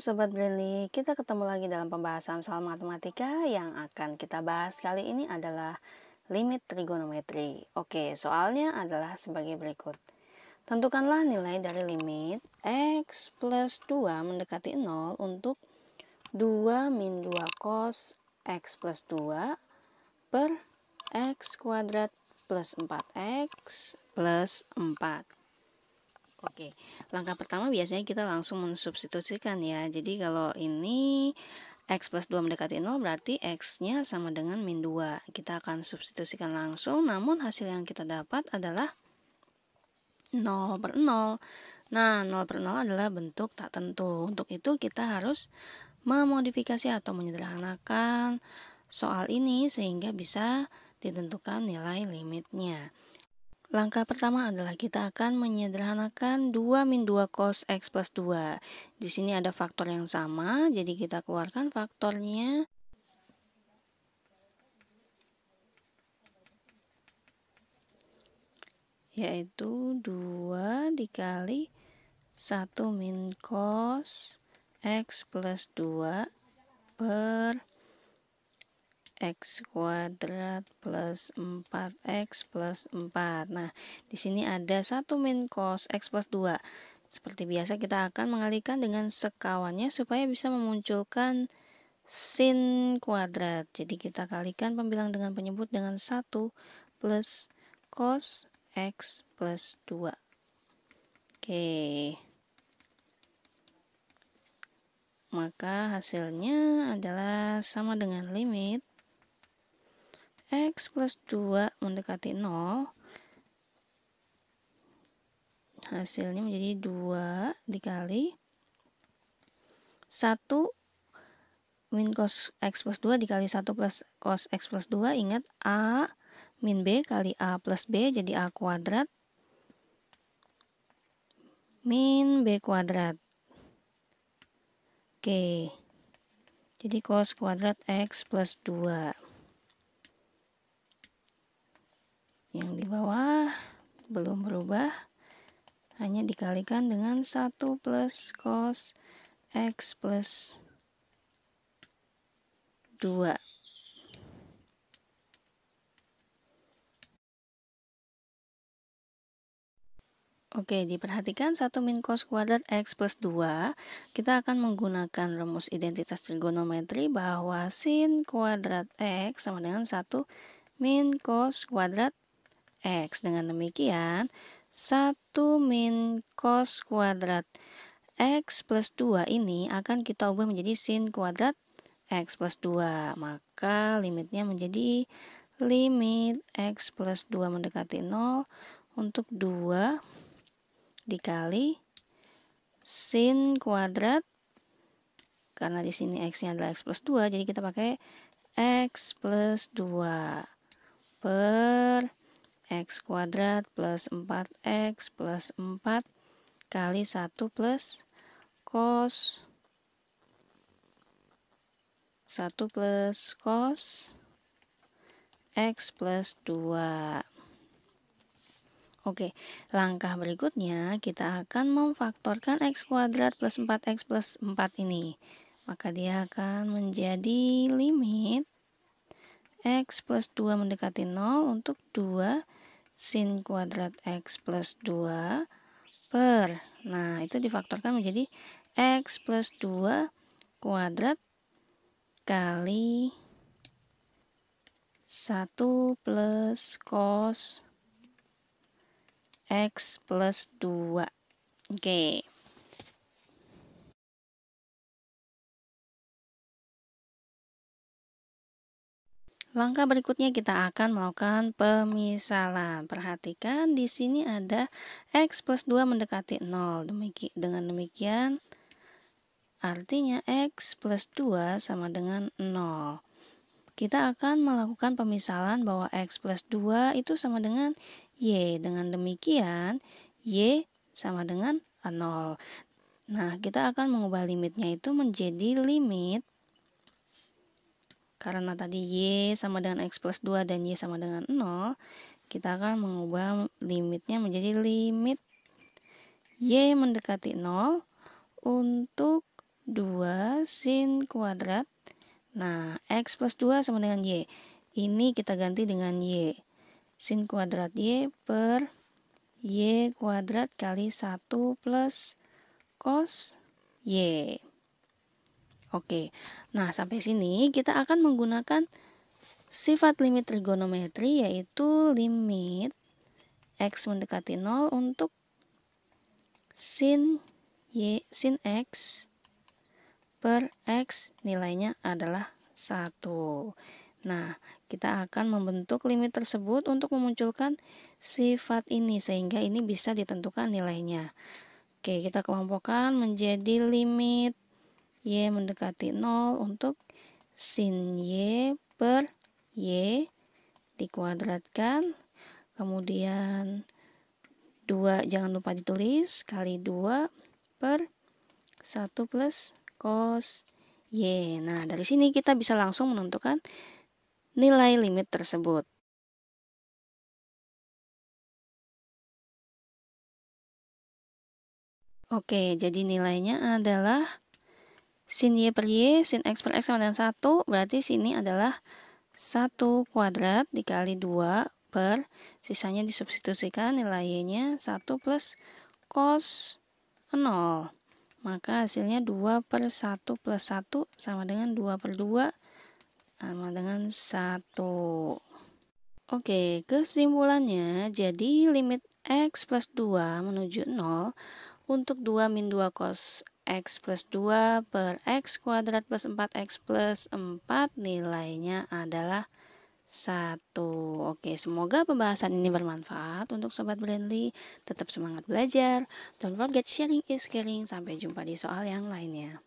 Sobat Brandly, kita ketemu lagi dalam pembahasan soal matematika yang akan kita bahas kali ini adalah limit trigonometri. Oke, soalnya adalah sebagai berikut. Tentukanlah nilai dari limit x plus 2 mendekati 0 untuk 2 min 2 cos x plus 2 per x kuadrat plus 4x plus 4. Oke, langkah pertama biasanya kita langsung mensubstitusikan ya. Jadi kalau ini X plus 2 mendekati 0 berarti X-nya sama dengan min 2. Kita akan substitusikan langsung, namun hasil yang kita dapat adalah 0 per 0. Nah, 0 per 0 adalah bentuk tak tentu. Untuk itu kita harus memodifikasi atau menyederhanakan soal ini sehingga bisa ditentukan nilai limitnya. Langkah pertama adalah kita akan menyederhanakan 2 min 2 cos X plus 2. Di sini ada faktor yang sama, jadi kita keluarkan faktornya. Yaitu 2 dikali 1 min cos X plus 2 per X kuadrat plus 4X plus 4. Nah, di sini ada satu min cos X plus 2. Seperti biasa kita akan mengalihkan dengan sekawannya supaya bisa memunculkan sin kuadrat. Jadi kita kalikan pembilang dengan penyebut dengan 1 plus cos X plus 2. Oke. Maka hasilnya adalah sama dengan limit X plus 2 mendekati 0. Hasilnya menjadi 2 dikali 1 min cos X plus 2 dikali 1 plus cos X plus 2. Ingat A min B kali A plus B jadi A kuadrat min B kuadrat. Oke, jadi cos kuadrat X plus 2. yang di bawah belum berubah hanya dikalikan dengan 1 plus cos x plus 2 Oke, diperhatikan 1 min cos kuadrat x plus 2, kita akan menggunakan rumus identitas trigonometri bahwa sin kuadrat x sama dengan 1 min cos kuadrat X. Dengan demikian, 1 min cos kuadrat X plus 2 ini akan kita ubah menjadi sin kuadrat X plus 2. Maka limitnya menjadi limit X plus 2 mendekati 0 untuk 2 dikali sin kuadrat karena di sini x-nya adalah x plus 2 jadi kita pakai x plus 2 per X kuadrat plus 4X plus 4 kali 1 plus cos 1 plus cos X plus 2. Oke, langkah berikutnya kita akan memfaktorkan X kuadrat plus 4X plus 4 ini. Maka dia akan menjadi limit X plus 2 mendekati 0 untuk 2 sin kuadrat x plus 2 per. Nah, itu difaktorkan menjadi x plus 2 kuadrat kali 1 plus cos x plus 2. Oke. Okay. Langkah berikutnya kita akan melakukan pemisalan. Perhatikan di sini ada X plus 2 mendekati 0. Demikian, dengan demikian artinya X plus 2 sama dengan 0. Kita akan melakukan pemisalan bahwa X plus 2 itu sama dengan Y. Dengan demikian Y sama dengan 0. Nah, kita akan mengubah limitnya itu menjadi limit karena tadi Y sama dengan X plus 2 dan Y sama dengan 0, kita akan mengubah limitnya menjadi limit Y mendekati 0 untuk 2 sin kuadrat. Nah, X plus 2 sama dengan Y. Ini kita ganti dengan Y. Sin kuadrat Y per Y kuadrat kali 1 plus cos Y. Oke, nah sampai sini kita akan menggunakan sifat limit trigonometri yaitu limit x mendekati 0 untuk sin y sin x per x nilainya adalah 1. Nah, kita akan membentuk limit tersebut untuk memunculkan sifat ini sehingga ini bisa ditentukan nilainya. Oke, kita kelompokkan menjadi limit Y mendekati 0 untuk sin Y per Y dikuadratkan. Kemudian 2 jangan lupa ditulis kali 2 per 1 plus cos Y. Nah, dari sini kita bisa langsung menentukan nilai limit tersebut. Oke, jadi nilainya adalah sin y per y, sin x per x sama dengan 1, berarti sini adalah 1 kuadrat dikali 2 per, sisanya disubstitusikan nilai y-nya 1 plus cos 0. Maka hasilnya 2 per 1 plus 1 sama dengan 2 per 2 sama dengan 1. Oke, kesimpulannya, jadi limit x plus 2 menuju 0 untuk 2 min 2 cos X plus 2 per X kuadrat plus 4X plus 4 nilainya adalah 1. Oke, semoga pembahasan ini bermanfaat untuk Sobat Brandly. Tetap semangat belajar. Don't forget sharing is caring. Sampai jumpa di soal yang lainnya.